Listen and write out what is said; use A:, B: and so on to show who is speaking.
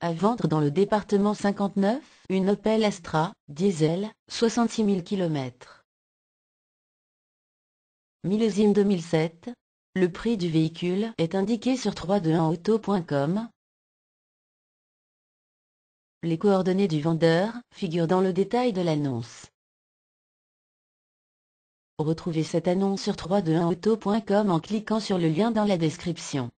A: À vendre dans le département 59, une Opel Astra, diesel, 66 000 km. Millésime 2007. Le prix du véhicule est indiqué sur 321auto.com. Les coordonnées du vendeur figurent dans le détail de l'annonce.
B: Retrouvez cette annonce sur 321auto.com en cliquant sur le lien dans la description.